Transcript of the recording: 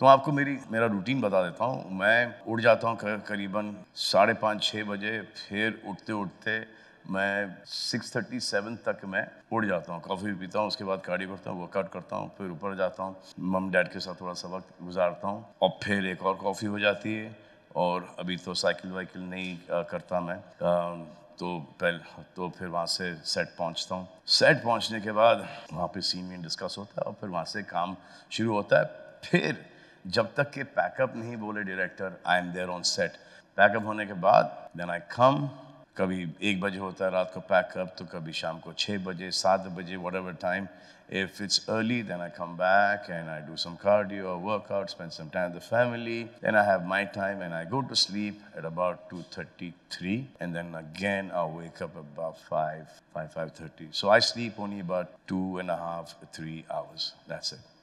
तो आपको मेरी मेरा रूटीन बता देता हूँ मैं उठ जाता हूँ कर, करीबन साढ़े पाँच छः बजे फिर उठते उठते मैं सिक्स थर्टी सेवन तक मैं उड़ जाता हूँ कॉफ़ी पीता हूँ उसके बाद गाड़ी करता हूँ वर्कआउट करता हूँ फिर ऊपर जाता हूँ मम डैड के साथ थोड़ा सा वक्त गुजारता हूँ और फिर एक और कॉफ़ी हो जाती है और अभी तो साइकिल वाइकिल नहीं करता मैं तो पहले तो फिर वहाँ से सेट पहुँचता हूँ सेट पहुँचने के बाद वहाँ पे सीन में डिस्कस होता है और फिर वहाँ से काम शुरू होता है फिर जब तक के पैकअप नहीं बोले director I am there on set pack up होने के बाद देन आई कम कभी एक बजे होता है रात को पैकअप तो कभी शाम को छः बजे सात बजे whatever time if it's early then I come back and I do some cardio workout spend some time the family then I have my time and I go to sleep at about two thirty three and then again I wake up about five five five thirty so I sleep only about two and half three hours that's it